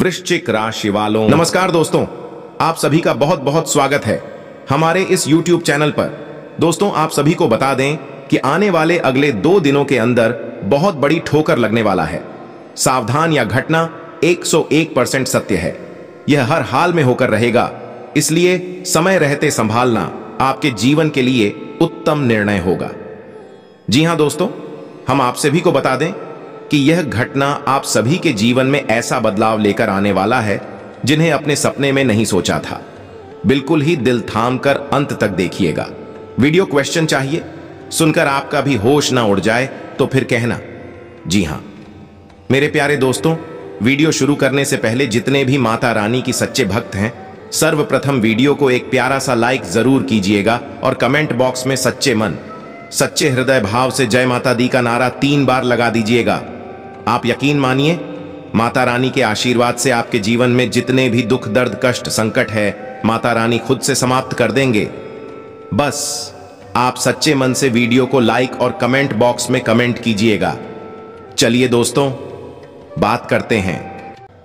वृश्चिक राशि वालों नमस्कार दोस्तों आप सभी का बहुत बहुत स्वागत है हमारे इस YouTube चैनल पर दोस्तों आप सभी को बता दें कि आने वाले अगले दो दिनों के अंदर बहुत बड़ी ठोकर लगने वाला है सावधान या घटना 101 परसेंट सत्य है यह हर हाल में होकर रहेगा इसलिए समय रहते संभालना आपके जीवन के लिए उत्तम निर्णय होगा जी हाँ दोस्तों हम आप सभी को बता दें कि यह घटना आप सभी के जीवन में ऐसा बदलाव लेकर आने वाला है जिन्हें अपने सपने में नहीं सोचा था बिल्कुल ही दिल थाम कर अंत तक देखिएगा वीडियो क्वेश्चन चाहिए सुनकर आपका भी होश ना उड़ जाए तो फिर कहना जी हाँ मेरे प्यारे दोस्तों वीडियो शुरू करने से पहले जितने भी माता रानी की सच्चे भक्त हैं सर्वप्रथम वीडियो को एक प्यारा सा लाइक जरूर कीजिएगा और कमेंट बॉक्स में सच्चे मन सच्चे हृदय भाव से जय माता दी का नारा तीन बार लगा दीजिएगा आप यकीन मानिए माता रानी के आशीर्वाद से आपके जीवन में जितने भी दुख दर्द कष्ट संकट है माता रानी खुद से समाप्त कर देंगे बस आप सच्चे मन से वीडियो को लाइक और कमेंट बॉक्स में कमेंट कीजिएगा चलिए दोस्तों बात करते हैं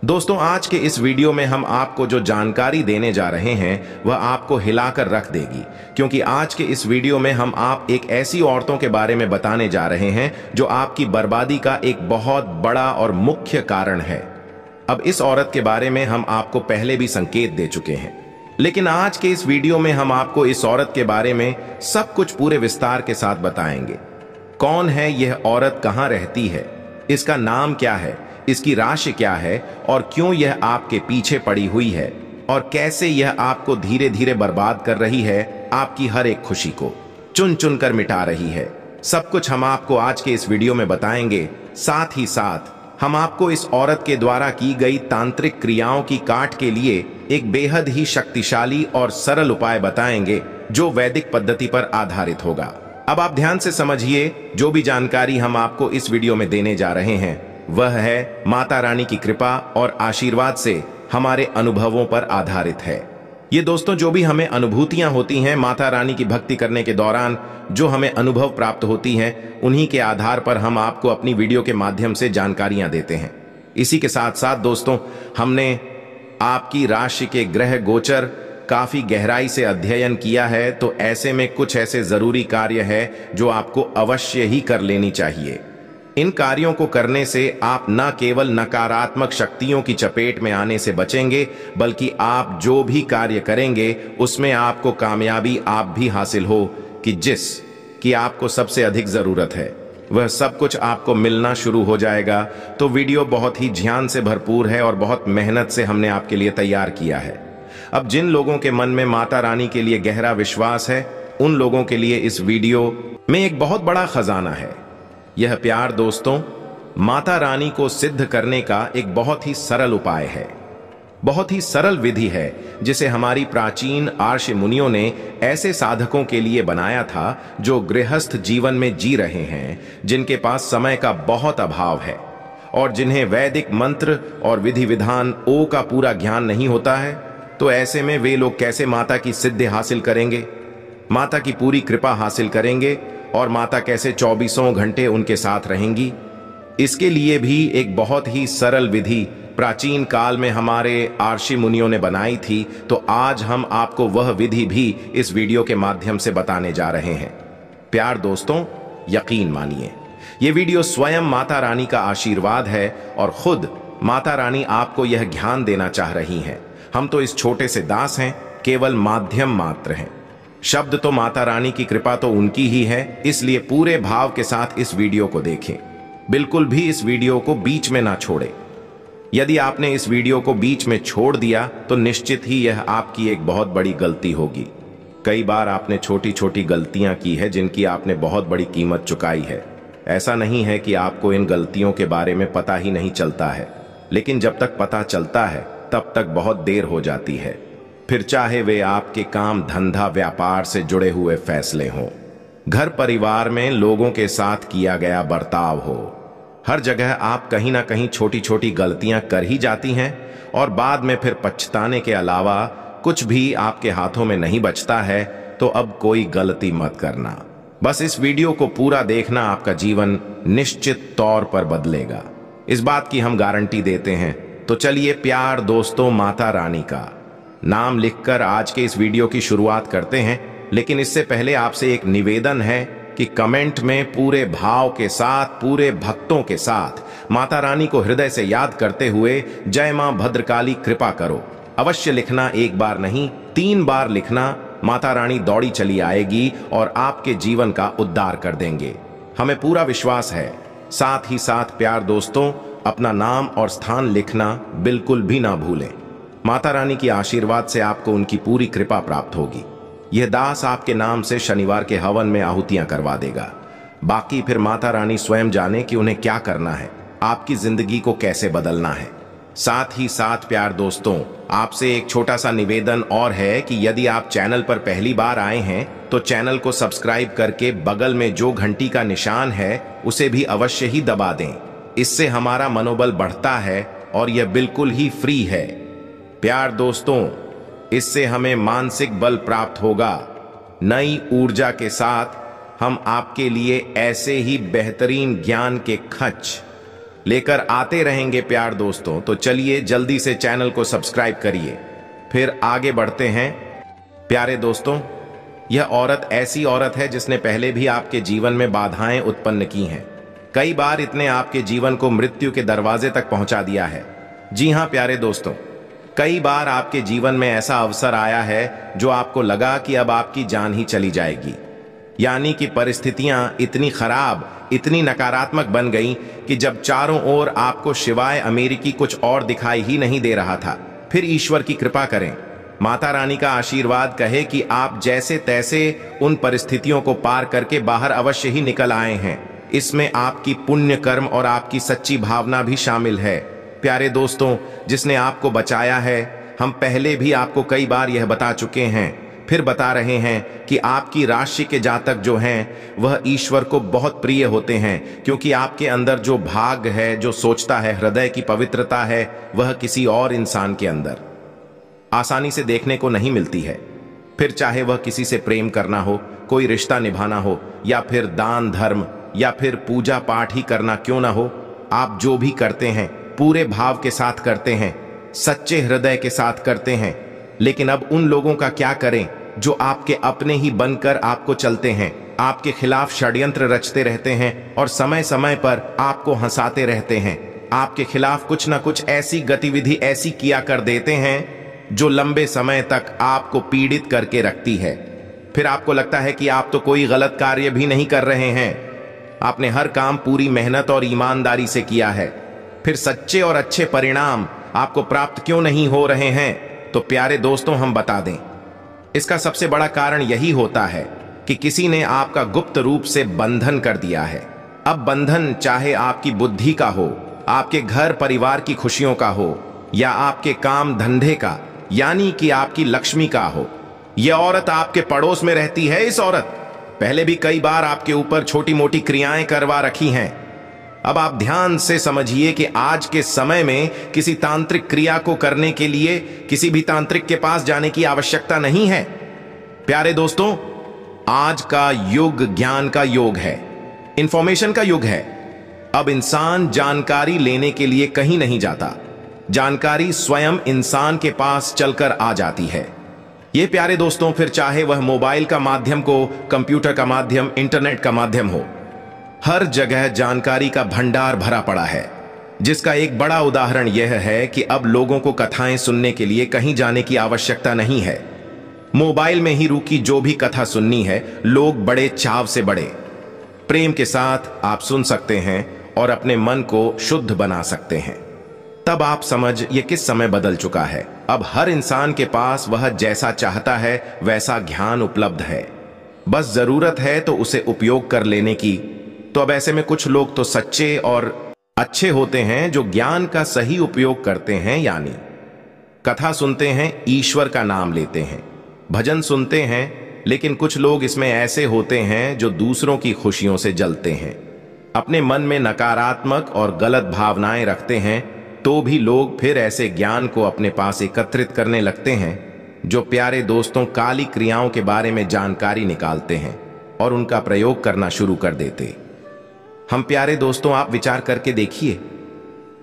दोस्तों आज के इस वीडियो में हम आपको जो जानकारी देने जा रहे हैं वह आपको हिलाकर रख देगी क्योंकि आज के इस वीडियो में हम आप एक ऐसी औरतों के बारे में बताने जा रहे हैं जो आपकी बर्बादी का एक बहुत बड़ा और मुख्य कारण है अब इस औरत के बारे में हम आपको पहले भी संकेत दे चुके हैं लेकिन आज के इस वीडियो में हम आपको इस औरत के बारे में सब कुछ पूरे विस्तार के साथ बताएंगे कौन है यह औरत कहाँ रहती है इसका नाम क्या है इसकी राशि क्या है और क्यों यह आपके पीछे पड़ी हुई है और कैसे यह आपको धीरे धीरे बर्बाद कर रही है आपकी हर एक खुशी को चुन चुन कर मिटा रही है सब कुछ हम आपको आज के इस वीडियो में बताएंगे साथ ही साथ हम आपको इस औरत के द्वारा की गई तांत्रिक क्रियाओं की काट के लिए एक बेहद ही शक्तिशाली और सरल उपाय बताएंगे जो वैदिक पद्धति पर आधारित होगा अब आप ध्यान से समझिए जो भी जानकारी हम आपको इस वीडियो में देने जा रहे हैं वह है माता रानी की कृपा और आशीर्वाद से हमारे अनुभवों पर आधारित है ये दोस्तों जो भी हमें अनुभूतियां होती हैं माता रानी की भक्ति करने के दौरान जो हमें अनुभव प्राप्त होती हैं उन्हीं के आधार पर हम आपको अपनी वीडियो के माध्यम से जानकारियां देते हैं इसी के साथ साथ दोस्तों हमने आपकी राशि के ग्रह गोचर काफी गहराई से अध्ययन किया है तो ऐसे में कुछ ऐसे जरूरी कार्य है जो आपको अवश्य ही कर लेनी चाहिए इन कार्यों को करने से आप न केवल नकारात्मक शक्तियों की चपेट में आने से बचेंगे बल्कि आप जो भी कार्य करेंगे उसमें आपको कामयाबी आप भी हासिल हो कि जिस की आपको सबसे अधिक ज़रूरत है वह सब कुछ आपको मिलना शुरू हो जाएगा तो वीडियो बहुत ही ध्यान से भरपूर है और बहुत मेहनत से हमने आपके लिए तैयार किया है अब जिन लोगों के मन में माता रानी के लिए गहरा विश्वास है उन लोगों के लिए इस वीडियो में एक बहुत बड़ा खजाना है यह प्यार दोस्तों माता रानी को सिद्ध करने का एक बहुत ही सरल उपाय है बहुत ही सरल विधि है जिसे हमारी प्राचीन आर्ष मुनियों ने ऐसे साधकों के लिए बनाया था जो गृहस्थ जीवन में जी रहे हैं जिनके पास समय का बहुत अभाव है और जिन्हें वैदिक मंत्र और विधि विधान ओ का पूरा ज्ञान नहीं होता है तो ऐसे में वे लोग कैसे माता की सिद्धि हासिल करेंगे माता की पूरी कृपा हासिल करेंगे और माता कैसे चौबीसों घंटे उनके साथ रहेंगी इसके लिए भी एक बहुत ही सरल विधि प्राचीन काल में हमारे आर्षि मुनियों ने बनाई थी तो आज हम आपको वह विधि भी इस वीडियो के माध्यम से बताने जा रहे हैं प्यार दोस्तों यकीन मानिए यह वीडियो स्वयं माता रानी का आशीर्वाद है और खुद माता रानी आपको यह ज्ञान देना चाह रही हैं हम तो इस छोटे से दास हैं केवल माध्यम मात्र हैं शब्द तो माता रानी की कृपा तो उनकी ही है इसलिए पूरे भाव के साथ इस वीडियो को देखें बिल्कुल भी इस वीडियो को बीच में ना छोड़ें यदि आपने इस वीडियो को बीच में छोड़ दिया तो निश्चित ही यह आपकी एक बहुत बड़ी गलती होगी कई बार आपने छोटी छोटी गलतियां की है जिनकी आपने बहुत बड़ी कीमत चुकाई है ऐसा नहीं है कि आपको इन गलतियों के बारे में पता ही नहीं चलता है लेकिन जब तक पता चलता है तब तक बहुत देर हो जाती है फिर चाहे वे आपके काम धंधा व्यापार से जुड़े हुए फैसले हों घर परिवार में लोगों के साथ किया गया बर्ताव हो हर जगह आप कहीं ना कहीं छोटी छोटी गलतियां कर ही जाती हैं और बाद में फिर पछताने के अलावा कुछ भी आपके हाथों में नहीं बचता है तो अब कोई गलती मत करना बस इस वीडियो को पूरा देखना आपका जीवन निश्चित तौर पर बदलेगा इस बात की हम गारंटी देते हैं तो चलिए प्यार दोस्तों माता रानी का नाम लिखकर आज के इस वीडियो की शुरुआत करते हैं लेकिन इससे पहले आपसे एक निवेदन है कि कमेंट में पूरे भाव के साथ पूरे भक्तों के साथ माता रानी को हृदय से याद करते हुए जय मां भद्रकाली कृपा करो अवश्य लिखना एक बार नहीं तीन बार लिखना माता रानी दौड़ी चली आएगी और आपके जीवन का उद्धार कर देंगे हमें पूरा विश्वास है साथ ही साथ प्यार दोस्तों अपना नाम और स्थान लिखना बिल्कुल भी ना भूलें माता रानी की आशीर्वाद से आपको उनकी पूरी कृपा प्राप्त होगी यह दास आपके नाम से शनिवार के हवन में आहुतियां करवा देगा बाकी फिर माता रानी स्वयं जाने कि उन्हें क्या करना है आपकी जिंदगी को कैसे बदलना है साथ ही साथ प्यार दोस्तों आपसे एक छोटा सा निवेदन और है कि यदि आप चैनल पर पहली बार आए हैं तो चैनल को सब्सक्राइब करके बगल में जो घंटी का निशान है उसे भी अवश्य ही दबा दें इससे हमारा मनोबल बढ़ता है और यह बिल्कुल ही फ्री है प्यार दोस्तों इससे हमें मानसिक बल प्राप्त होगा नई ऊर्जा के साथ हम आपके लिए ऐसे ही बेहतरीन ज्ञान के खच लेकर आते रहेंगे प्यार दोस्तों तो चलिए जल्दी से चैनल को सब्सक्राइब करिए फिर आगे बढ़ते हैं प्यारे दोस्तों यह औरत ऐसी औरत है जिसने पहले भी आपके जीवन में बाधाएं उत्पन्न की हैं कई बार इतने आपके जीवन को मृत्यु के दरवाजे तक पहुंचा दिया है जी हां प्यारे दोस्तों कई बार आपके जीवन में ऐसा अवसर आया है जो आपको लगा कि अब आपकी जान ही चली जाएगी यानी कि परिस्थितियां इतनी खराब इतनी नकारात्मक बन गईं कि जब चारों ओर आपको शिवाय अमेरिकी कुछ और दिखाई ही नहीं दे रहा था फिर ईश्वर की कृपा करें माता रानी का आशीर्वाद कहे कि आप जैसे तैसे उन परिस्थितियों को पार करके बाहर अवश्य ही निकल आए हैं इसमें आपकी पुण्य कर्म और आपकी सच्ची भावना भी शामिल है प्यारे दोस्तों जिसने आपको बचाया है हम पहले भी आपको कई बार यह बता चुके हैं फिर बता रहे हैं कि आपकी राशि के जातक जो हैं वह ईश्वर को बहुत प्रिय होते हैं क्योंकि आपके अंदर जो भाग है जो सोचता है हृदय की पवित्रता है वह किसी और इंसान के अंदर आसानी से देखने को नहीं मिलती है फिर चाहे वह किसी से प्रेम करना हो कोई रिश्ता निभाना हो या फिर दान धर्म या फिर पूजा पाठ ही करना क्यों ना हो आप जो भी करते हैं पूरे भाव के साथ करते हैं सच्चे हृदय के साथ करते हैं लेकिन अब उन लोगों का क्या करें जो आपके अपने ही बनकर आपको चलते हैं आपके खिलाफ षड्यंत्र रचते रहते हैं और समय समय पर आपको हंसाते रहते हैं आपके खिलाफ कुछ ना कुछ ऐसी गतिविधि ऐसी किया कर देते हैं जो लंबे समय तक आपको पीड़ित करके रखती है फिर आपको लगता है कि आप तो कोई गलत कार्य भी नहीं कर रहे हैं आपने हर काम पूरी मेहनत और ईमानदारी से किया है फिर सच्चे और अच्छे परिणाम आपको प्राप्त क्यों नहीं हो रहे हैं तो प्यारे दोस्तों हम बता दें इसका सबसे बड़ा कारण यही होता है कि किसी ने आपका गुप्त रूप से बंधन कर दिया है अब बंधन चाहे आपकी बुद्धि का हो आपके घर परिवार की खुशियों का हो या आपके काम धंधे का यानी कि आपकी लक्ष्मी का हो यह औरत आपके पड़ोस में रहती है इस औरत पहले भी कई बार आपके ऊपर छोटी मोटी क्रियाएं करवा रखी हैं अब आप ध्यान से समझिए कि आज के समय में किसी तांत्रिक क्रिया को करने के लिए किसी भी तांत्रिक के पास जाने की आवश्यकता नहीं है प्यारे दोस्तों आज का युग ज्ञान का योग है इंफॉर्मेशन का युग है अब इंसान जानकारी लेने के लिए कहीं नहीं जाता जानकारी स्वयं इंसान के पास चलकर आ जाती है ये प्यारे दोस्तों फिर चाहे वह मोबाइल का माध्यम को कंप्यूटर का माध्यम इंटरनेट का माध्यम हो हर जगह जानकारी का भंडार भरा पड़ा है जिसका एक बड़ा उदाहरण यह है कि अब लोगों को कथाएं सुनने के लिए कहीं जाने की आवश्यकता नहीं है मोबाइल में ही रुकी जो भी कथा सुननी है लोग बड़े चाव से बड़े प्रेम के साथ आप सुन सकते हैं और अपने मन को शुद्ध बना सकते हैं तब आप समझ ये किस समय बदल चुका है अब हर इंसान के पास वह जैसा चाहता है वैसा ज्ञान उपलब्ध है बस जरूरत है तो उसे उपयोग कर लेने की तो अब ऐसे में कुछ लोग तो सच्चे और अच्छे होते हैं जो ज्ञान का सही उपयोग करते हैं यानी कथा सुनते हैं ईश्वर का नाम लेते हैं भजन सुनते हैं लेकिन कुछ लोग इसमें ऐसे होते हैं जो दूसरों की खुशियों से जलते हैं अपने मन में नकारात्मक और गलत भावनाएं रखते हैं तो भी लोग फिर ऐसे ज्ञान को अपने पास एकत्रित करने लगते हैं जो प्यारे दोस्तों काली क्रियाओं के बारे में जानकारी निकालते हैं और उनका प्रयोग करना शुरू कर देते हैं हम प्यारे दोस्तों आप विचार करके देखिए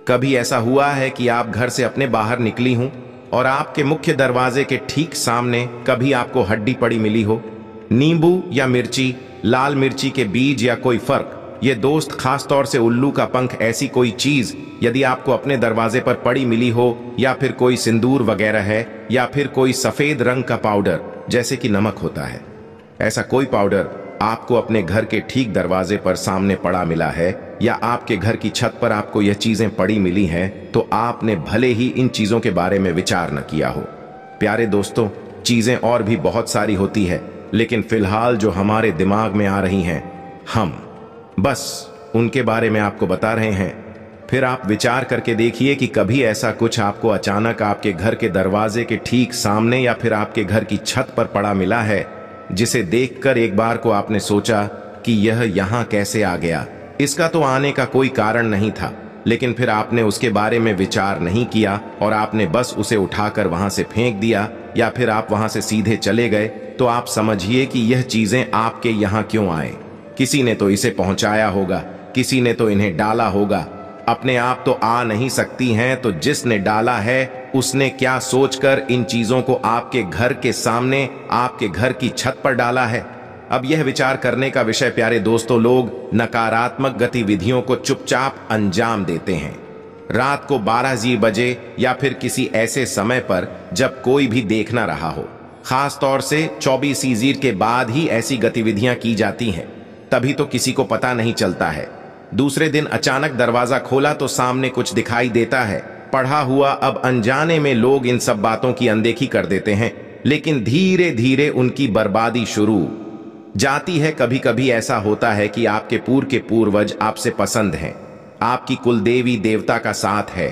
कभी ऐसा हुआ है कि आप घर से अपने बाहर निकली हूं और आपके मुख्य दरवाजे के ठीक सामने कभी आपको हड्डी पड़ी मिली हो नींबू या मिर्ची लाल मिर्ची के बीज या कोई फर्क ये दोस्त खास तौर से उल्लू का पंख ऐसी कोई चीज यदि आपको अपने दरवाजे पर पड़ी मिली हो या फिर कोई सिंदूर वगैरह है या फिर कोई सफेद रंग का पाउडर जैसे कि नमक होता है ऐसा कोई पाउडर आपको अपने घर के ठीक दरवाजे पर सामने पड़ा मिला है या आपके घर की छत पर आपको यह चीजें पड़ी मिली हैं तो आपने भले ही इन चीजों के बारे में विचार न किया हो प्यारे दोस्तों चीजें और भी बहुत सारी होती है लेकिन फिलहाल जो हमारे दिमाग में आ रही हैं हम बस उनके बारे में आपको बता रहे हैं फिर आप विचार करके देखिए कि कभी ऐसा कुछ आपको अचानक आपके घर के दरवाजे के ठीक सामने या फिर आपके घर की छत पर पड़ा मिला है जिसे देखकर एक बार को आपने सोचा कि यह यहां कैसे आ गया इसका तो आने का कोई कारण नहीं था लेकिन फिर आपने उसके बारे में विचार नहीं किया और आपने बस उसे उठाकर वहां से फेंक दिया या फिर आप वहां से सीधे चले गए तो आप समझिए कि यह चीजें आपके यहां क्यों आए किसी ने तो इसे पहुंचाया होगा किसी ने तो इन्हें डाला होगा अपने आप तो आ नहीं सकती हैं तो जिसने डाला है उसने क्या सोचकर इन चीजों को आपके घर के सामने आपके घर की छत पर डाला है अब यह विचार करने का विषय प्यारे दोस्तों लोग नकारात्मक गतिविधियों को चुपचाप अंजाम देते हैं रात को बारह जी बजे या फिर किसी ऐसे समय पर जब कोई भी देखना रहा हो खास तौर से चौबीस सीजीर के बाद ही ऐसी गतिविधियां की जाती हैं तभी तो किसी को पता नहीं चलता है दूसरे दिन अचानक दरवाजा खोला तो सामने कुछ दिखाई देता है पढ़ा हुआ अब अनजाने में लोग इन सब बातों की अनदेखी कर देते हैं लेकिन धीरे धीरे उनकी बर्बादी शुरू जाती है कभी कभी ऐसा होता है कि आपके पूर्व के पूर्वज आपसे पसंद हैं आपकी कुलदेवी देवता का साथ है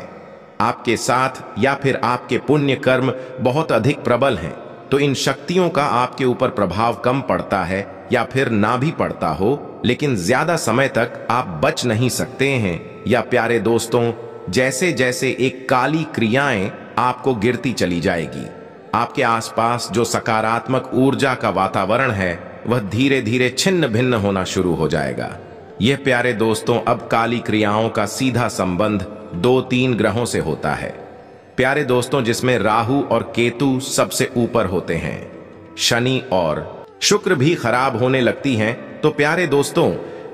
आपके साथ या फिर आपके पुण्य कर्म बहुत अधिक प्रबल हैं तो इन शक्तियों का आपके ऊपर प्रभाव कम पड़ता है या फिर ना भी पड़ता हो लेकिन ज्यादा समय तक आप बच नहीं सकते हैं या प्यारे दोस्तों जैसे जैसे एक काली क्रियाएं आपको गिरती चली जाएगी आपके आसपास जो सकारात्मक ऊर्जा का वातावरण है वह धीरे धीरे छिन्न भिन्न होना शुरू हो जाएगा यह प्यारे दोस्तों अब काली क्रियाओं का सीधा संबंध दो तीन ग्रहों से होता है प्यारे दोस्तों जिसमें राहु और केतु सबसे ऊपर होते हैं शनि और शुक्र भी खराब होने लगती हैं तो प्यारे दोस्तों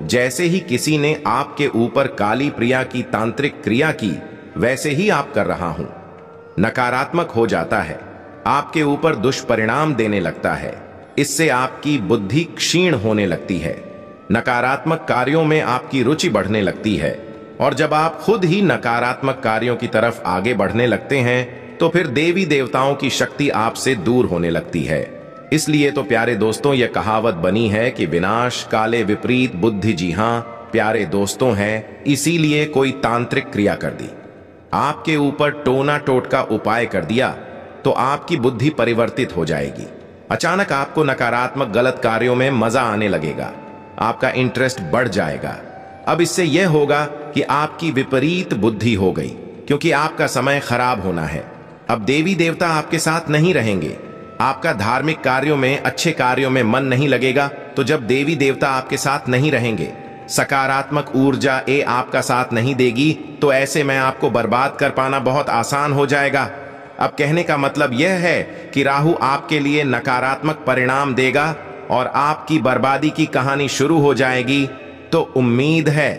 जैसे ही किसी ने आपके ऊपर काली प्रिया की तांत्रिक क्रिया की वैसे ही आप कर रहा हूं नकारात्मक हो जाता है आपके ऊपर दुष्परिणाम देने लगता है इससे आपकी बुद्धि क्षीण होने लगती है नकारात्मक कार्यों में आपकी रुचि बढ़ने लगती है और जब आप खुद ही नकारात्मक कार्यों की तरफ आगे बढ़ने लगते हैं तो फिर देवी देवताओं की शक्ति आपसे दूर होने लगती है इसलिए तो प्यारे दोस्तों यह कहावत बनी है कि विनाश काले विपरीत बुद्धि जी हां प्यारे दोस्तों है इसीलिए कोई तांत्रिक क्रिया कर दी आपके ऊपर टोना टोटका उपाय कर दिया तो आपकी बुद्धि परिवर्तित हो जाएगी अचानक आपको नकारात्मक गलत कार्यों में मजा आने लगेगा आपका इंटरेस्ट बढ़ जाएगा अब इससे यह होगा कि आपकी विपरीत बुद्धि हो गई क्योंकि आपका समय खराब होना है अब देवी देवता आपके साथ नहीं रहेंगे आपका धार्मिक कार्यों में अच्छे कार्यों में मन नहीं लगेगा तो जब देवी देवता आपके साथ नहीं रहेंगे सकारात्मक ऊर्जा ए आपका साथ नहीं देगी तो ऐसे में आपको बर्बाद कर पाना बहुत आसान हो जाएगा अब कहने का मतलब यह है कि राहु आपके लिए नकारात्मक परिणाम देगा और आपकी बर्बादी की कहानी शुरू हो जाएगी तो उम्मीद है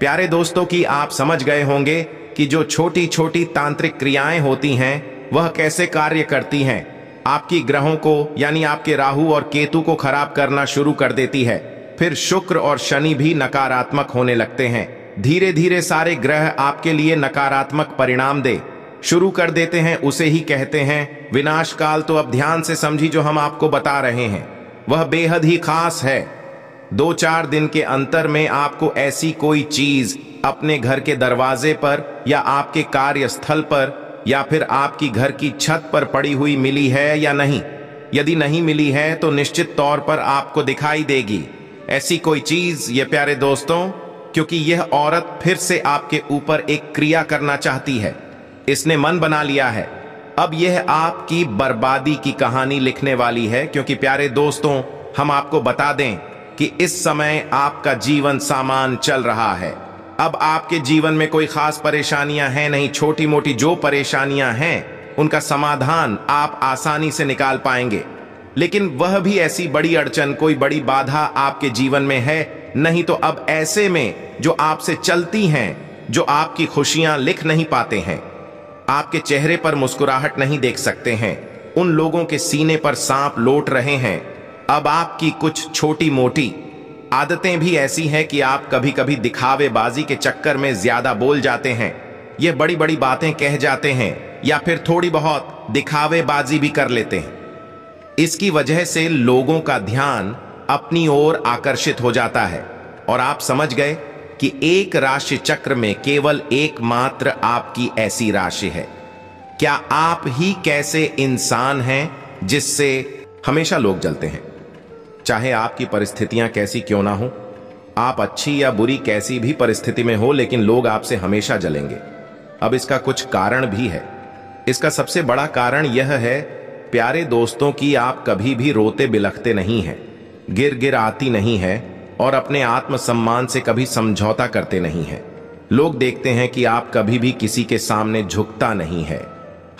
प्यारे दोस्तों की आप समझ गए होंगे कि जो छोटी छोटी तांत्रिक क्रियाएं होती हैं वह कैसे कार्य करती हैं आपकी ग्रहों को यानी आपके राहु और केतु को खराब करना शुरू कर देती है फिर शुक्र और शनि भी नकारात्मक होने लगते हैं धीरे धीरे सारे ग्रह आपके लिए नकारात्मक परिणाम दे शुरू कर देते हैं उसे ही कहते हैं विनाश काल तो अब ध्यान से समझी जो हम आपको बता रहे हैं वह बेहद ही खास है दो चार दिन के अंतर में आपको ऐसी कोई चीज अपने घर के दरवाजे पर या आपके कार्यस्थल पर या फिर आपकी घर की छत पर पड़ी हुई मिली है या नहीं यदि नहीं मिली है तो निश्चित तौर पर आपको दिखाई देगी ऐसी कोई चीज ये प्यारे दोस्तों क्योंकि यह औरत फिर से आपके ऊपर एक क्रिया करना चाहती है इसने मन बना लिया है अब यह आपकी बर्बादी की कहानी लिखने वाली है क्योंकि प्यारे दोस्तों हम आपको बता दें कि इस समय आपका जीवन सामान चल रहा है अब आपके जीवन में कोई खास परेशानियां हैं नहीं छोटी मोटी जो परेशानियां हैं उनका समाधान आप आसानी से निकाल पाएंगे लेकिन वह भी ऐसी बड़ी अड़चन कोई बड़ी बाधा आपके जीवन में है नहीं तो अब ऐसे में जो आपसे चलती हैं जो आपकी खुशियां लिख नहीं पाते हैं आपके चेहरे पर मुस्कुराहट नहीं देख सकते हैं उन लोगों के सीने पर सांप लोट रहे हैं अब आपकी कुछ छोटी मोटी आदतें भी ऐसी हैं कि आप कभी कभी दिखावेबाजी के चक्कर में ज्यादा बोल जाते हैं ये बड़ी बड़ी बातें कह जाते हैं या फिर थोड़ी बहुत दिखावेबाजी भी कर लेते हैं इसकी वजह से लोगों का ध्यान अपनी ओर आकर्षित हो जाता है और आप समझ गए कि एक राशि चक्र में केवल एकमात्र आपकी ऐसी राशि है क्या आप ही कैसे इंसान हैं जिससे हमेशा लोग जलते हैं चाहे आपकी परिस्थितियां कैसी क्यों ना हो आप अच्छी या बुरी कैसी भी परिस्थिति में हो लेकिन लोग आपसे हमेशा जलेंगे अब इसका कुछ कारण भी है इसका सबसे बड़ा कारण यह है प्यारे दोस्तों की आप कभी भी रोते बिलखते नहीं हैं गिर गिर आती नहीं है और अपने आत्मसम्मान से कभी समझौता करते नहीं हैं लोग देखते हैं कि आप कभी भी किसी के सामने झुकता नहीं है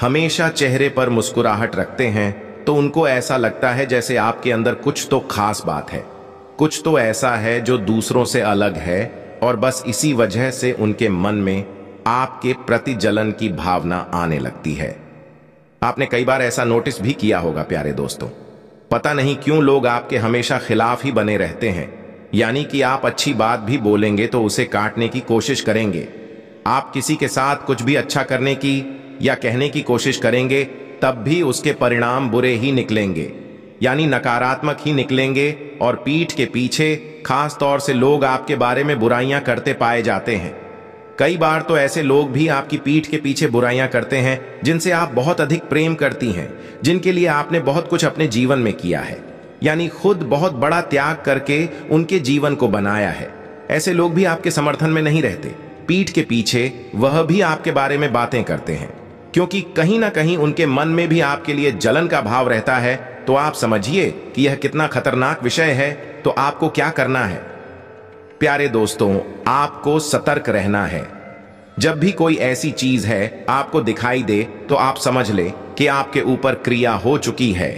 हमेशा चेहरे पर मुस्कुराहट रखते हैं तो उनको ऐसा लगता है जैसे आपके अंदर कुछ तो खास बात है कुछ तो ऐसा है जो दूसरों से अलग है और बस इसी वजह से उनके मन में आपके प्रति जलन की भावना आने लगती है आपने कई बार ऐसा नोटिस भी किया होगा प्यारे दोस्तों पता नहीं क्यों लोग आपके हमेशा खिलाफ ही बने रहते हैं यानी कि आप अच्छी बात भी बोलेंगे तो उसे काटने की कोशिश करेंगे आप किसी के साथ कुछ भी अच्छा करने की या कहने की कोशिश करेंगे तब भी उसके परिणाम बुरे ही निकलेंगे यानी नकारात्मक ही निकलेंगे और पीठ के पीछे खास तौर से लोग आपके बारे में बुराइयां करते पाए जाते हैं कई बार तो ऐसे लोग भी आपकी पीठ के पीछे बुराइयां करते हैं जिनसे आप बहुत अधिक प्रेम करती हैं जिनके लिए आपने बहुत कुछ अपने जीवन में किया है यानी खुद बहुत बड़ा त्याग करके उनके जीवन को बनाया है ऐसे लोग भी आपके समर्थन में नहीं रहते पीठ के पीछे वह भी आपके बारे में बातें करते हैं क्योंकि कहीं ना कहीं उनके मन में भी आपके लिए जलन का भाव रहता है तो आप समझिए कि यह कितना खतरनाक विषय है तो आपको क्या करना है प्यारे दोस्तों आपको सतर्क रहना है जब भी कोई ऐसी चीज है आपको दिखाई दे तो आप समझ ले कि आपके ऊपर क्रिया हो चुकी है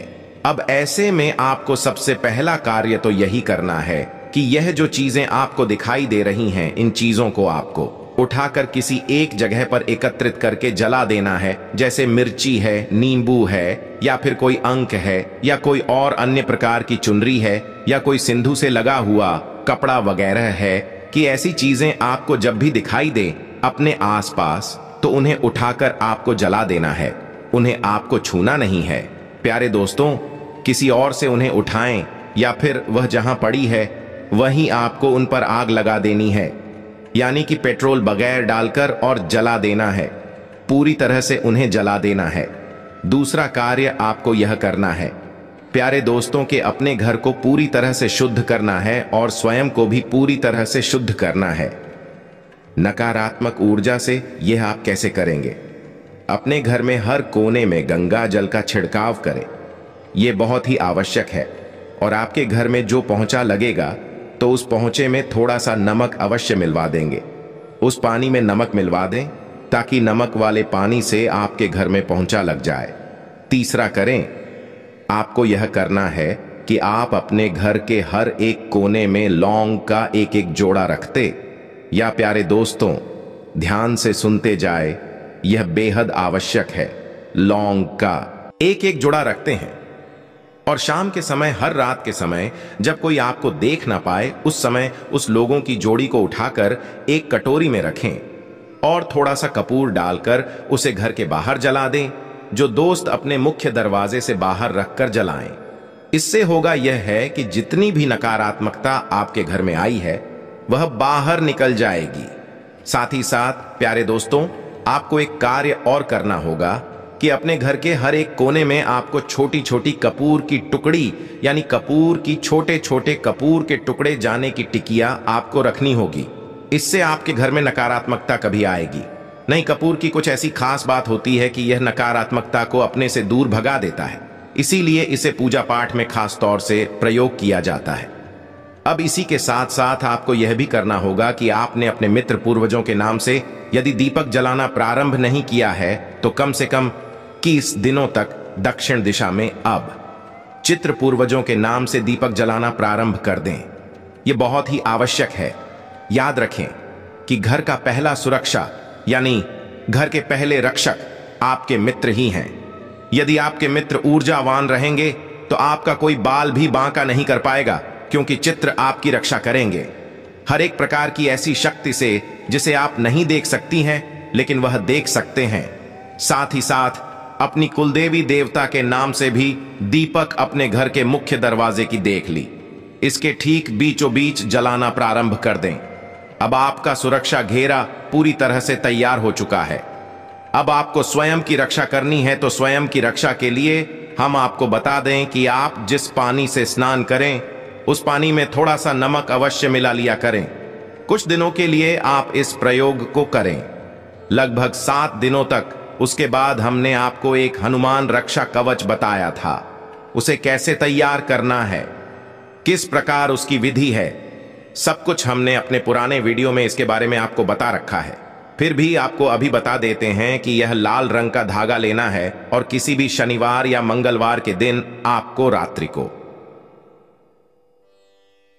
अब ऐसे में आपको सबसे पहला कार्य तो यही करना है कि यह जो चीजें आपको दिखाई दे रही हैं इन चीजों को आपको उठाकर किसी एक जगह पर एकत्रित करके जला देना है जैसे मिर्ची है नींबू है या फिर कोई अंक है या कोई और अन्य प्रकार की चुनरी है या कोई सिंधु से लगा हुआ कपड़ा वगैरह है कि ऐसी चीजें आपको जब भी दिखाई दे अपने आसपास तो उन्हें उठाकर आपको जला देना है उन्हें आपको छूना नहीं है प्यारे दोस्तों किसी और से उन्हें उठाएं या फिर वह जहां पड़ी है वहीं आपको उन पर आग लगा देनी है यानी कि पेट्रोल बगैर डालकर और जला देना है पूरी तरह से उन्हें जला देना है दूसरा कार्य आपको यह करना है प्यारे दोस्तों के अपने घर को पूरी तरह से शुद्ध करना है और स्वयं को भी पूरी तरह से शुद्ध करना है नकारात्मक ऊर्जा से यह आप कैसे करेंगे अपने घर में हर कोने में गंगा जल का छिड़काव करें यह बहुत ही आवश्यक है और आपके घर में जो पहुंचा लगेगा तो उस पहुंचे में थोड़ा सा नमक अवश्य मिलवा देंगे उस पानी में नमक मिलवा दें ताकि नमक वाले पानी से आपके घर में पहुंचा लग जाए तीसरा करें आपको यह करना है कि आप अपने घर के हर एक कोने में लौंग का एक एक जोड़ा रखते या प्यारे दोस्तों ध्यान से सुनते जाए यह बेहद आवश्यक है लौंग का एक एक जोड़ा रखते हैं और शाम के समय हर रात के समय जब कोई आपको देख ना पाए उस समय उस लोगों की जोड़ी को उठाकर एक कटोरी में रखें और थोड़ा सा कपूर डालकर उसे घर के बाहर जला दें जो दोस्त अपने मुख्य दरवाजे से बाहर रखकर जलाएं इससे होगा यह है कि जितनी भी नकारात्मकता आपके घर में आई है वह बाहर निकल जाएगी साथ ही साथ प्यारे दोस्तों आपको एक कार्य और करना होगा कि अपने घर के हर एक कोने में आपको छोटी छोटी कपूर की टुकड़ी यानी कपूर की छोटे छोटे कपूर के टुकड़े जाने की टिकिया आपको रखनी होगी इससे आपके घर में नकारात्मकता कभी आएगी नहीं कपूर की कुछ ऐसी खास बात होती है कि यह नकारात्मकता को अपने से दूर भगा देता है इसीलिए इसे पूजा पाठ में खास तौर से प्रयोग किया जाता है अब इसी के साथ साथ आपको यह भी करना होगा कि आपने अपने मित्र पूर्वजों के नाम से यदि दीपक जलाना प्रारंभ नहीं किया है तो कम से कम इक्कीस दिनों तक दक्षिण दिशा में अब चित्र पूर्वजों के नाम से दीपक जलाना प्रारंभ कर दें यह बहुत ही आवश्यक है याद रखें कि घर का पहला सुरक्षा यानी घर के पहले रक्षक आपके मित्र ही हैं यदि आपके मित्र ऊर्जावान रहेंगे तो आपका कोई बाल भी बांका नहीं कर पाएगा क्योंकि चित्र आपकी रक्षा करेंगे हर एक प्रकार की ऐसी शक्ति से जिसे आप नहीं देख सकती हैं लेकिन वह देख सकते हैं साथ ही साथ अपनी कुलदेवी देवता के नाम से भी दीपक अपने घर के मुख्य दरवाजे की देख ली इसके ठीक बीचों बीच जलाना प्रारंभ कर दें अब आपका सुरक्षा घेरा पूरी तरह से तैयार हो चुका है अब आपको स्वयं की रक्षा करनी है तो स्वयं की रक्षा के लिए हम आपको बता दें कि आप जिस पानी से स्नान करें उस पानी में थोड़ा सा नमक अवश्य मिला लिया करें कुछ दिनों के लिए आप इस प्रयोग को करें लगभग सात दिनों तक उसके बाद हमने आपको एक हनुमान रक्षा कवच बताया था उसे कैसे तैयार करना है किस प्रकार उसकी विधि है सब कुछ हमने अपने पुराने वीडियो में इसके बारे में आपको बता रखा है फिर भी आपको अभी बता देते हैं कि यह लाल रंग का धागा लेना है और किसी भी शनिवार या मंगलवार के दिन आपको रात्रि को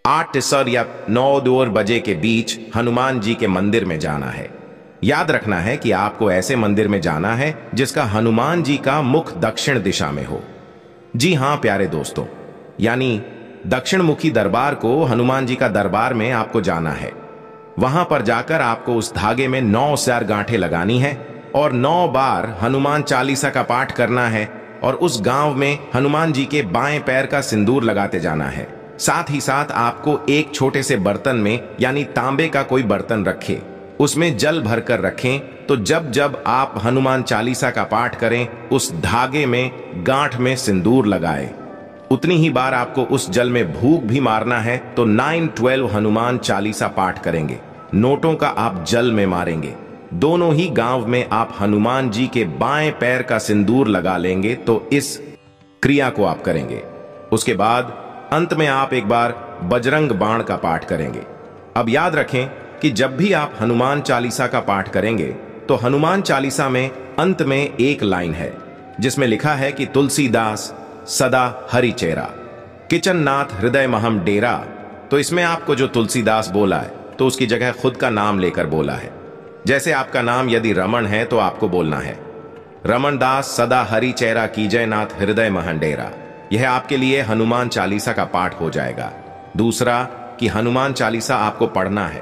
आठ सर या नौ दो बजे के बीच हनुमान जी के मंदिर में जाना है याद रखना है कि आपको ऐसे मंदिर में जाना है जिसका हनुमान जी का मुख दक्षिण दिशा में हो जी हाँ प्यारे दोस्तों यानी दक्षिण मुखी दरबार को हनुमान जी का दरबार में आपको जाना है वहां पर जाकर आपको उस धागे में नौ हजार गांठे लगानी है और नौ बार हनुमान चालीसा का पाठ करना है और उस गांव में हनुमान जी के बाएं पैर का सिंदूर लगाते जाना है साथ ही साथ आपको एक छोटे से बर्तन में यानी तांबे का कोई बर्तन रखे उसमें जल भरकर रखें तो जब जब आप हनुमान चालीसा का पाठ करें उस धागे में गांठ में सिंदूर लगाए उतनी ही बार आपको उस जल में भूख भी मारना है तो नाइन ट्वेल्व हनुमान चालीसा पाठ करेंगे नोटों का आप जल में मारेंगे दोनों ही गांव में आप हनुमान जी के बाएं पैर का सिंदूर लगा लेंगे तो इस क्रिया को आप करेंगे उसके बाद अंत में आप एक बार बजरंग बाण का पाठ करेंगे अब याद रखें कि जब भी आप हनुमान चालीसा का पाठ करेंगे तो हनुमान चालीसा में अंत में एक लाइन है जिसमें लिखा है कि तुलसीदास सदा हरि चेहरा किचन नाथ हृदय महम डेरा तो इसमें आपको जो तुलसीदास बोला है तो उसकी जगह खुद का नाम लेकर बोला है जैसे आपका नाम यदि रमन है तो आपको बोलना है रमन दास सदा हरि चेहरा की जय नाथ हृदय महन डेरा यह आपके लिए हनुमान चालीसा का पाठ हो जाएगा दूसरा कि हनुमान चालीसा आपको पढ़ना है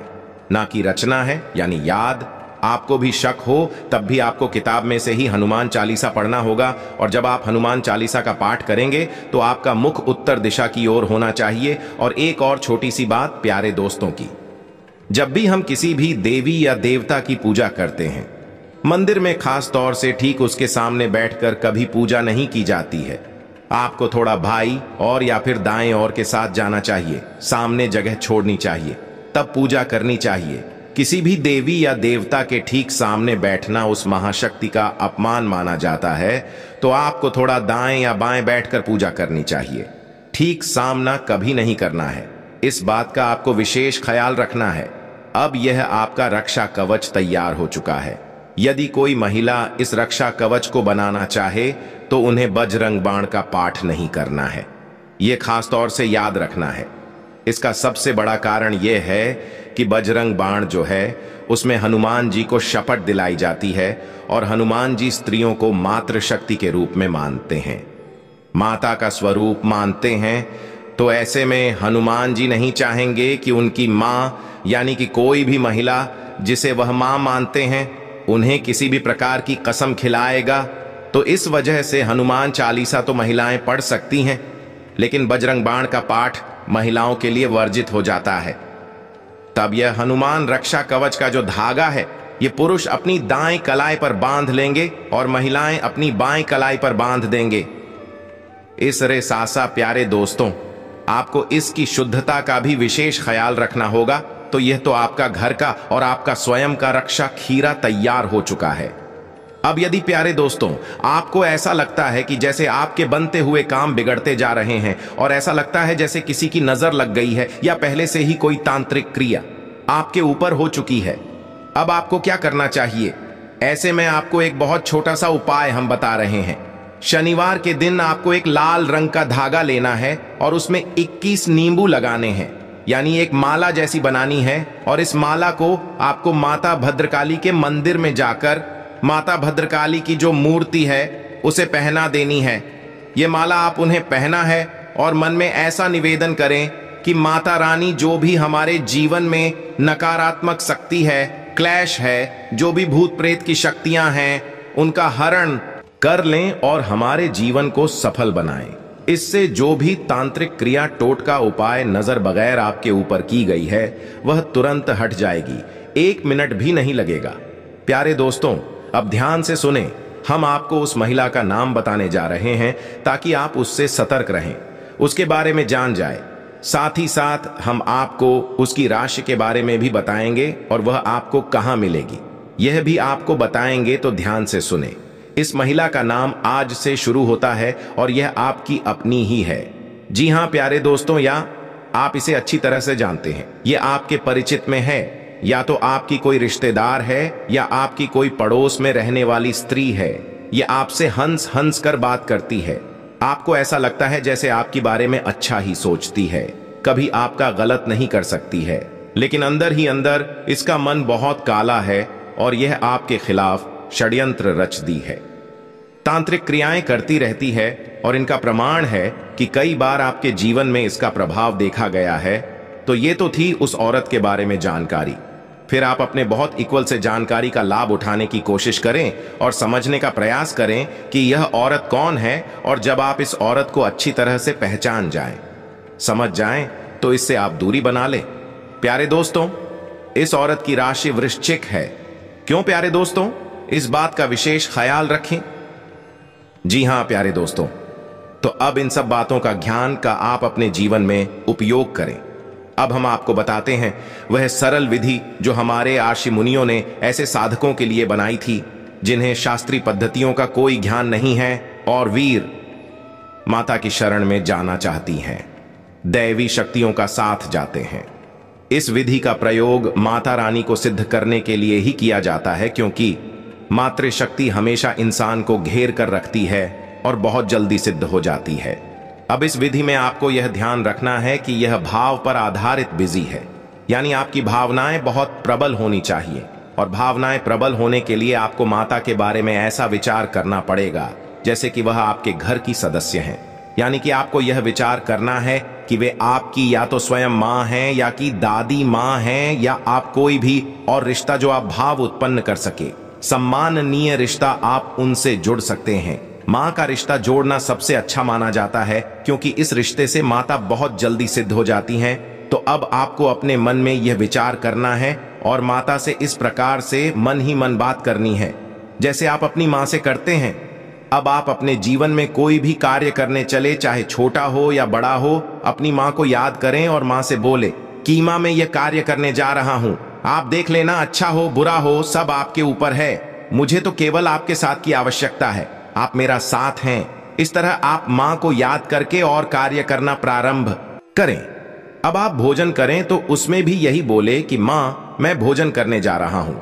ना कि रचना है यानी याद आपको भी शक हो तब भी आपको किताब में से ही हनुमान चालीसा पढ़ना होगा और जब आप हनुमान चालीसा का पाठ करेंगे तो आपका मुख उत्तर दिशा की ओर होना चाहिए और एक और छोटी सी बात प्यारे दोस्तों की जब भी हम किसी भी देवी या देवता की पूजा करते हैं मंदिर में खास तौर से ठीक उसके सामने बैठकर कभी पूजा नहीं की जाती है आपको थोड़ा भाई और या फिर दाएं और के साथ जाना चाहिए सामने जगह छोड़नी चाहिए तब पूजा करनी चाहिए किसी भी देवी या देवता के ठीक सामने बैठना उस महाशक्ति का अपमान माना जाता है तो आपको थोड़ा दाएं या बाएं बैठकर पूजा करनी चाहिए ठीक सामना कभी नहीं करना है इस बात का आपको विशेष ख्याल रखना है अब यह आपका रक्षा कवच तैयार हो चुका है यदि कोई महिला इस रक्षा कवच को बनाना चाहे तो उन्हें बजरंग बाण का पाठ नहीं करना है यह खासतौर से याद रखना है इसका सबसे बड़ा कारण यह है कि बजरंग बाण जो है उसमें हनुमान जी को शपथ दिलाई जाती है और हनुमान जी स्त्रियों को मात्र शक्ति के रूप में मानते हैं माता का स्वरूप मानते हैं तो ऐसे में हनुमान जी नहीं चाहेंगे कि उनकी माँ यानी कि कोई भी महिला जिसे वह माँ मानते हैं उन्हें किसी भी प्रकार की कसम खिलाएगा तो इस वजह से हनुमान चालीसा तो महिलाएं पढ़ सकती हैं लेकिन बजरंग बाण का पाठ महिलाओं के लिए वर्जित हो जाता है तब यह हनुमान रक्षा कवच का जो धागा है ये पुरुष अपनी दाएं कलाई पर बांध लेंगे और महिलाएं अपनी बाएं कलाई पर बांध देंगे इस रे सासा प्यारे दोस्तों आपको इसकी शुद्धता का भी विशेष ख्याल रखना होगा तो यह तो आपका घर का और आपका स्वयं का रक्षा खीरा तैयार हो चुका है अब यदि प्यारे दोस्तों आपको ऐसा लगता है कि जैसे आपके बनते हुए काम बिगड़ते जा रहे हैं और ऐसा लगता है जैसे किसी की नजर लग गई है या पहले से ही कोई तांत्रिक क्रिया आपके ऊपर हो चुकी है अब आपको क्या करना चाहिए ऐसे में आपको एक बहुत छोटा सा उपाय हम बता रहे हैं शनिवार के दिन आपको एक लाल रंग का धागा लेना है और उसमें 21 नींबू लगाने हैं यानी एक माला जैसी बनानी है और इस माला को आपको माता भद्रकाली के मंदिर में जाकर माता भद्रकाली की जो मूर्ति है उसे पहना देनी है ये माला आप उन्हें पहना है और मन में ऐसा निवेदन करें कि माता रानी जो भी हमारे जीवन में नकारात्मक शक्ति है क्लैश है जो भी भूत प्रेत की शक्तियां हैं उनका हरण कर लें और हमारे जीवन को सफल बनाएं इससे जो भी तांत्रिक क्रिया टोटका उपाय नजर बगैर आपके ऊपर की गई है वह तुरंत हट जाएगी एक मिनट भी नहीं लगेगा प्यारे दोस्तों अब ध्यान से सुने हम आपको उस महिला का नाम बताने जा रहे हैं ताकि आप उससे सतर्क रहें उसके बारे में जान जाए साथ ही साथ हम आपको उसकी राशि के बारे में भी बताएंगे और वह आपको कहा मिलेगी यह भी आपको बताएंगे तो ध्यान से सुने इस महिला का नाम आज से शुरू होता है और यह आपकी अपनी ही है जी हाँ प्यारे दोस्तों या आप इसे अच्छी तरह से जानते हैं यह आपके परिचित में है या तो आपकी कोई रिश्तेदार है या आपकी कोई पड़ोस में रहने वाली स्त्री है ये आपसे हंस हंस कर बात करती है आपको ऐसा लगता है जैसे आपके बारे में अच्छा ही सोचती है कभी आपका गलत नहीं कर सकती है लेकिन अंदर ही अंदर इसका मन बहुत काला है और यह आपके खिलाफ षड्यंत्र रच दी है तांत्रिक क्रियाएं करती रहती है और इनका प्रमाण है कि कई बार आपके जीवन में इसका प्रभाव देखा गया है तो ये तो थी उस औरत के बारे में जानकारी फिर आप अपने बहुत इक्वल से जानकारी का लाभ उठाने की कोशिश करें और समझने का प्रयास करें कि यह औरत कौन है और जब आप इस औरत को अच्छी तरह से पहचान जाएं, समझ जाएं, तो इससे आप दूरी बना लें प्यारे दोस्तों इस औरत की राशि वृश्चिक है क्यों प्यारे दोस्तों इस बात का विशेष ख्याल रखें जी हां प्यारे दोस्तों तो अब इन सब बातों का ज्ञान का आप अपने जीवन में उपयोग करें अब हम आपको बताते हैं वह सरल विधि जो हमारे आशी मुनियों ने ऐसे साधकों के लिए बनाई थी जिन्हें शास्त्रीय पद्धतियों का कोई ज्ञान नहीं है और वीर माता की शरण में जाना चाहती हैं दैवी शक्तियों का साथ जाते हैं इस विधि का प्रयोग माता रानी को सिद्ध करने के लिए ही किया जाता है क्योंकि मातृशक्ति हमेशा इंसान को घेर कर रखती है और बहुत जल्दी सिद्ध हो जाती है अब इस विधि में आपको यह ध्यान रखना है कि यह भाव पर आधारित बिजी है यानी आपकी भावनाएं बहुत प्रबल होनी चाहिए और भावनाएं प्रबल होने के लिए आपको माता के बारे में ऐसा विचार करना पड़ेगा जैसे कि वह आपके घर की सदस्य हैं यानी कि आपको यह विचार करना है कि वे आपकी या तो स्वयं माँ हैं या कि दादी माँ हैं या आप कोई भी और रिश्ता जो आप भाव उत्पन्न कर सके सम्माननीय रिश्ता आप उनसे जुड़ सकते हैं माँ का रिश्ता जोड़ना सबसे अच्छा माना जाता है क्योंकि इस रिश्ते से माता बहुत जल्दी सिद्ध हो जाती हैं तो अब आपको अपने मन में यह विचार करना है और माता से इस प्रकार से मन ही मन बात करनी है जैसे आप अपनी माँ से करते हैं अब आप अपने जीवन में कोई भी कार्य करने चले चाहे छोटा हो या बड़ा हो अपनी माँ को याद करें और माँ से बोले की माँ में यह कार्य करने जा रहा हूँ आप देख लेना अच्छा हो बुरा हो सब आपके ऊपर है मुझे तो केवल आपके साथ की आवश्यकता है आप मेरा साथ हैं इस तरह आप मां को याद करके और कार्य करना प्रारंभ करें अब आप भोजन करें तो उसमें भी यही बोले कि मां मैं भोजन करने जा रहा हूं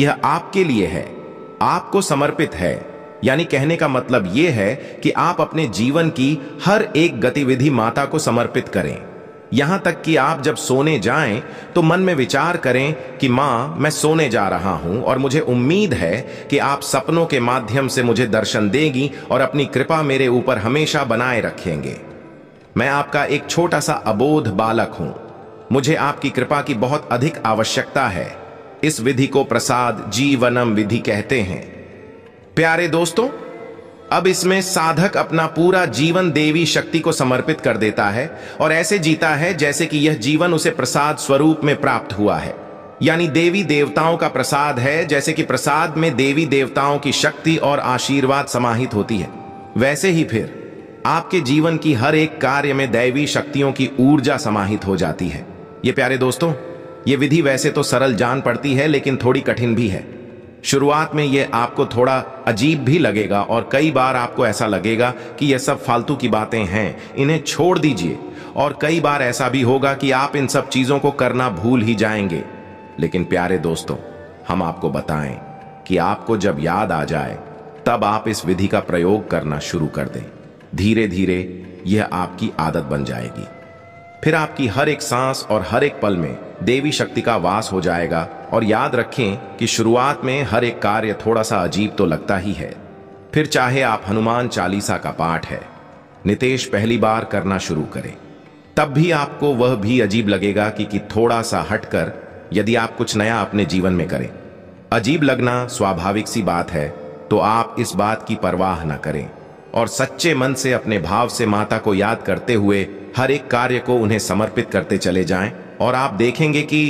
यह आपके लिए है आपको समर्पित है यानी कहने का मतलब यह है कि आप अपने जीवन की हर एक गतिविधि माता को समर्पित करें यहां तक कि आप जब सोने जाएं तो मन में विचार करें कि मां मैं सोने जा रहा हूं और मुझे उम्मीद है कि आप सपनों के माध्यम से मुझे दर्शन देगी और अपनी कृपा मेरे ऊपर हमेशा बनाए रखेंगे मैं आपका एक छोटा सा अबोध बालक हूं मुझे आपकी कृपा की बहुत अधिक आवश्यकता है इस विधि को प्रसाद जीवनम विधि कहते हैं प्यारे दोस्तों अब इसमें साधक अपना पूरा जीवन देवी शक्ति को समर्पित कर देता है और ऐसे जीता है जैसे कि यह जीवन उसे प्रसाद स्वरूप में प्राप्त हुआ है यानी देवी देवताओं का प्रसाद है जैसे कि प्रसाद में देवी देवताओं की शक्ति और आशीर्वाद समाहित होती है वैसे ही फिर आपके जीवन की हर एक कार्य में दैवी शक्तियों की ऊर्जा समाहित हो जाती है ये प्यारे दोस्तों ये विधि वैसे तो सरल जान पड़ती है लेकिन थोड़ी कठिन भी है शुरुआत में ये आपको थोड़ा अजीब भी लगेगा और कई बार आपको ऐसा लगेगा कि ये सब फालतू की बातें हैं इन्हें छोड़ दीजिए और कई बार ऐसा भी होगा कि आप इन सब चीज़ों को करना भूल ही जाएंगे लेकिन प्यारे दोस्तों हम आपको बताएं कि आपको जब याद आ जाए तब आप इस विधि का प्रयोग करना शुरू कर दें धीरे धीरे यह आपकी आदत बन जाएगी फिर आपकी हर एक सांस और हर एक पल में देवी शक्ति का वास हो जाएगा और याद रखें कि शुरुआत में हर एक कार्य थोड़ा सा अजीब तो लगता ही है फिर चाहे आप हनुमान चालीसा का पाठ है नितेश पहली बार करना शुरू करें तब भी आपको वह भी अजीब लगेगा कि, कि थोड़ा सा हटकर यदि आप कुछ नया अपने जीवन में करें अजीब लगना स्वाभाविक सी बात है तो आप इस बात की परवाह न करें और सच्चे मन से अपने भाव से माता को याद करते हुए हर एक कार्य को उन्हें समर्पित करते चले जाएं और आप देखेंगे कि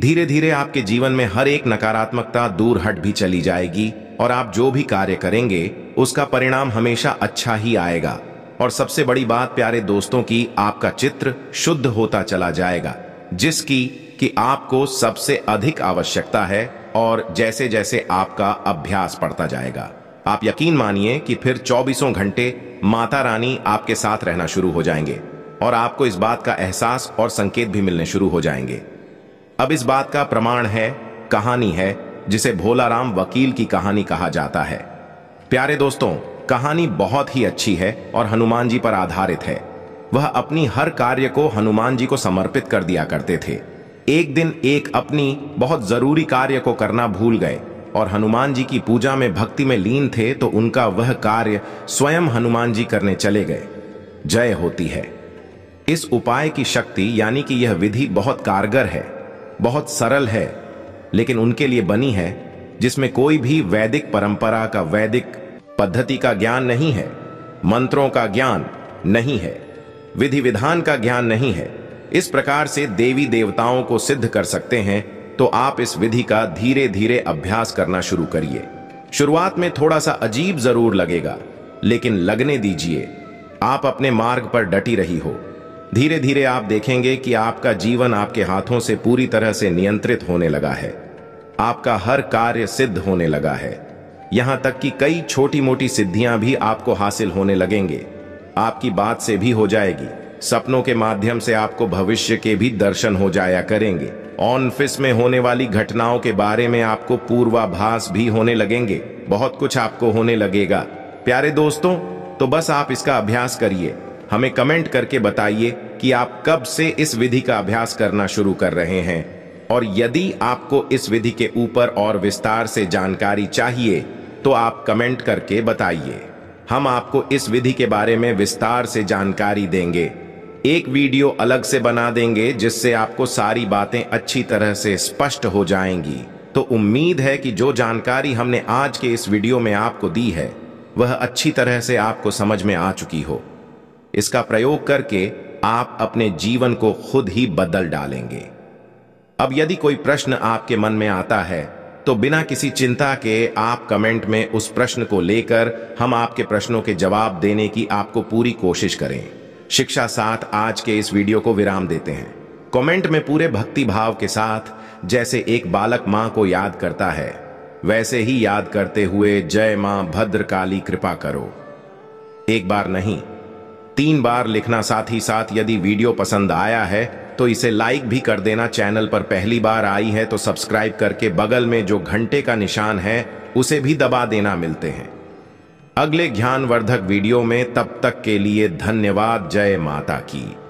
धीरे धीरे आपके जीवन में हर एक नकारात्मकता दूर हट भी चली जाएगी और आप जो भी कार्य करेंगे उसका परिणाम हमेशा अच्छा ही आएगा और सबसे बड़ी बात प्यारे दोस्तों की आपका चित्र शुद्ध होता चला जाएगा जिसकी कि आपको सबसे अधिक आवश्यकता है और जैसे जैसे आपका अभ्यास पड़ता जाएगा आप यकीन मानिए कि फिर चौबीसों घंटे माता रानी आपके साथ रहना शुरू हो जाएंगे और आपको इस बात का एहसास और संकेत भी मिलने शुरू हो जाएंगे अब इस बात का प्रमाण है कहानी है जिसे भोलाराम वकील की कहानी कहा जाता है प्यारे दोस्तों कहानी बहुत ही अच्छी है और हनुमान जी पर आधारित है वह अपनी हर कार्य को हनुमान जी को समर्पित कर दिया करते थे एक दिन एक अपनी बहुत जरूरी कार्य को करना भूल गए और हनुमान जी की पूजा में भक्ति में लीन थे तो उनका वह कार्य स्वयं हनुमान जी करने चले गए जय होती है इस उपाय की शक्ति यानी कि यह विधि बहुत कारगर है बहुत सरल है लेकिन उनके लिए बनी है जिसमें कोई भी वैदिक परंपरा का वैदिक पद्धति का ज्ञान नहीं है मंत्रों का ज्ञान नहीं है विधि विधान का ज्ञान नहीं है इस प्रकार से देवी देवताओं को सिद्ध कर सकते हैं तो आप इस विधि का धीरे धीरे अभ्यास करना शुरू करिए शुरुआत में थोड़ा सा अजीब जरूर लगेगा लेकिन लगने दीजिए आप अपने मार्ग पर डटी रही हो धीरे धीरे आप देखेंगे कि आपका जीवन आपके हाथों से पूरी तरह से नियंत्रित होने लगा है आपका हर कार्य सिद्ध होने लगा है यहां तक कि कई छोटी मोटी सिद्धियां भी आपको हासिल होने लगेंगे आपकी बात से भी हो जाएगी सपनों के माध्यम से आपको भविष्य के भी दर्शन हो जाया करेंगे ऑनफिस में होने वाली घटनाओं के बारे में आपको पूर्वाभास भी होने लगेंगे बहुत कुछ आपको होने लगेगा प्यारे दोस्तों तो बस आप इसका अभ्यास करिए हमें कमेंट करके बताइए कि आप कब से इस विधि का अभ्यास करना शुरू कर रहे हैं और यदि आपको इस विधि के ऊपर और विस्तार से जानकारी चाहिए तो आप कमेंट करके बताइए हम आपको इस विधि के बारे में विस्तार से जानकारी देंगे एक वीडियो अलग से बना देंगे जिससे आपको सारी बातें अच्छी तरह से स्पष्ट हो जाएंगी तो उम्मीद है कि जो जानकारी हमने आज के इस वीडियो में आपको दी है वह अच्छी तरह से आपको समझ में आ चुकी हो इसका प्रयोग करके आप अपने जीवन को खुद ही बदल डालेंगे अब यदि कोई प्रश्न आपके मन में आता है तो बिना किसी चिंता के आप कमेंट में उस प्रश्न को लेकर हम आपके प्रश्नों के जवाब देने की आपको पूरी कोशिश करें शिक्षा साथ आज के इस वीडियो को विराम देते हैं कमेंट में पूरे भक्ति भाव के साथ जैसे एक बालक मां को याद करता है वैसे ही याद करते हुए जय मां भद्रकाली कृपा करो एक बार नहीं तीन बार लिखना साथ ही साथ यदि वीडियो पसंद आया है तो इसे लाइक भी कर देना चैनल पर पहली बार आई है तो सब्सक्राइब करके बगल में जो घंटे का निशान है उसे भी दबा देना मिलते हैं अगले ज्ञानवर्धक वीडियो में तब तक के लिए धन्यवाद जय माता की